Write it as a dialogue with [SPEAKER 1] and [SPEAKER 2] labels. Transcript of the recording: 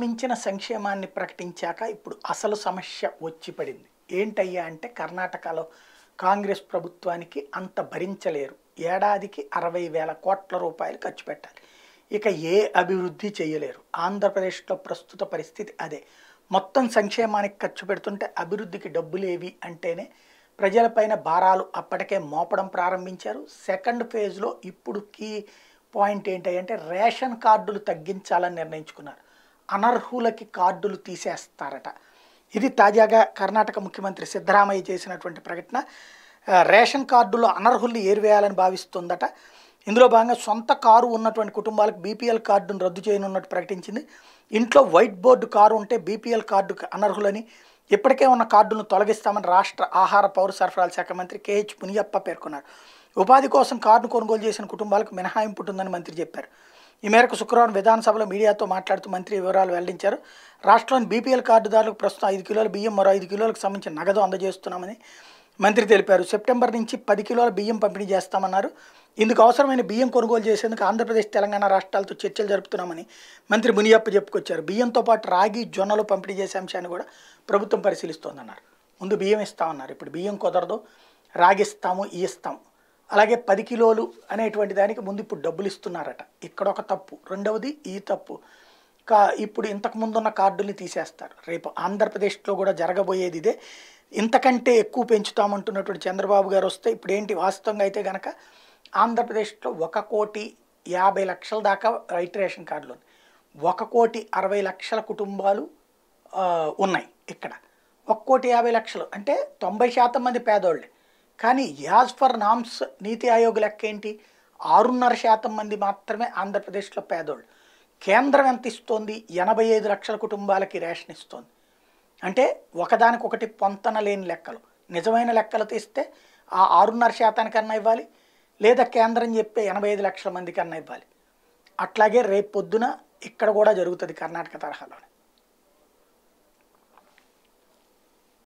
[SPEAKER 1] మించిన సంక్షేమాన్ని ప్రకటించాక ఇప్పుడు అసలు సమస్య వచ్చి పడింది ఏంటయ్యా అంటే కర్ణాటకలో కాంగ్రెస్ ప్రభుత్వానికి అంత భరించలేరు ఏడాదికి అరవై వేల కోట్ల రూపాయలు ఖర్చు పెట్టాలి ఇక ఏ అభివృద్ధి చేయలేరు ఆంధ్రప్రదేశ్లో ప్రస్తుత పరిస్థితి అదే మొత్తం సంక్షేమానికి ఖర్చు పెడుతుంటే అభివృద్ధికి డబ్బులేవి అంటేనే ప్రజలపైన భారాలు అప్పటికే మోపడం ప్రారంభించారు సెకండ్ ఫేజ్లో ఇప్పుడు కీ పాయింట్ ఏంటంటే రేషన్ కార్డులు తగ్గించాలని నిర్ణయించుకున్నారు అనర్హులకి కార్డులు తీసేస్తారట ఇది తాజాగా కర్ణాటక ముఖ్యమంత్రి సిద్ధరామయ్య చేసినటువంటి ప్రకటన రేషన్ కార్డులో అనర్హుల్ని ఏరివేయాలని భావిస్తుందట ఇందులో భాగంగా సొంత కారు ఉన్నటువంటి కుటుంబాలకు బీపీఎల్ కార్డును రద్దు చేయనున్నట్టు ప్రకటించింది ఇంట్లో వైట్ బోర్డు కారు ఉంటే బీపీఎల్ కార్డు అనర్హులని ఇప్పటికే ఉన్న కార్డులను తొలగిస్తామని రాష్ట్ర ఆహార పౌర సరఫరాల శాఖ మంత్రి కేహెచ్ మునియప్ప పేర్కొన్నారు ఉపాధి కోసం కార్డును కొనుగోలు చేసిన కుటుంబాలకు మినహాయింపు ఉంటుందని మంత్రి చెప్పారు ఈ మేరకు శుక్రవారం విధానసభలో మీడియాతో మాట్లాడుతూ మంత్రి వివరాలు వెల్లడించారు రాష్ట్రంలోని బీపీఎల్ కార్డుదారులకు ప్రస్తుతం ఐదు కిలోల బియ్యం మరో ఐదు కిలోలకు సంబంధించిన నగదు అందజేస్తున్నామని మంత్రి తెలిపారు సెప్టెంబర్ నుంచి పది కిలోల బియ్యం పంపిణీ చేస్తామన్నారు ఇందుకు అవసరమైన బియ్యం కొనుగోలు చేసేందుకు ఆంధ్రప్రదేశ్ తెలంగాణ రాష్ట్రాలతో చర్చలు జరుపుతున్నామని మంత్రి మునియప్ప చెప్పుకొచ్చారు బియ్యంతో పాటు రాగి జొన్నలు పంపిణీ చేసే అంశాన్ని కూడా ప్రభుత్వం పరిశీలిస్తోందన్నారు ముందు బియ్యం ఇస్తామన్నారు ఇప్పుడు బియ్యం కుదరదు రాగిస్తాము ఇస్తాము అలాగే పది కిలోలు అనేటువంటి దానికి ముందు ఇప్పుడు డబ్బులు ఇస్తున్నారట ఇక్కడ ఒక తప్పు రెండవది ఈ తప్పు కా ఇప్పుడు ఇంతకు ముందున్న కార్డుల్ని తీసేస్తారు రేపు ఆంధ్రప్రదేశ్లో కూడా జరగబోయేది ఇదే ఇంతకంటే ఎక్కువ పెంచుతామంటున్నటువంటి చంద్రబాబు గారు వస్తే ఇప్పుడు ఏంటి వాస్తవంగా అయితే కనుక ఆంధ్రప్రదేశ్లో ఒక కోటి యాభై లక్షల దాకా రైట్ రేషన్ కార్డులు ఒక కోటి అరవై లక్షల కుటుంబాలు ఉన్నాయి ఇక్కడ ఒక కోటి యాభై లక్షలు అంటే తొంభై శాతం మంది పేదోళ్ళే కానీ యాజ్ ఫర్ నామ్స్ నీతి ఆయోగ్ లెక్క ఏంటి ఆరున్నర శాతం మంది మాత్రమే ఆంధ్రప్రదేశ్లో పేదోళ్ళు కేంద్రం ఎంత ఇస్తోంది ఎనభై ఐదు లక్షల కుటుంబాలకి రేషన్ ఇస్తోంది అంటే ఒకదానికొకటి పొంతన లేని లెక్కలు నిజమైన లెక్కలు తీస్తే ఆ ఆరున్నర శాతానికన్నా ఇవ్వాలి లేదా కేంద్రం చెప్పే ఎనభై ఐదు లక్షల మంది కన్నా ఇవ్వాలి అట్లాగే రేపు పొద్దున ఇక్కడ కూడా జరుగుతుంది కర్ణాటక తరహాలోనే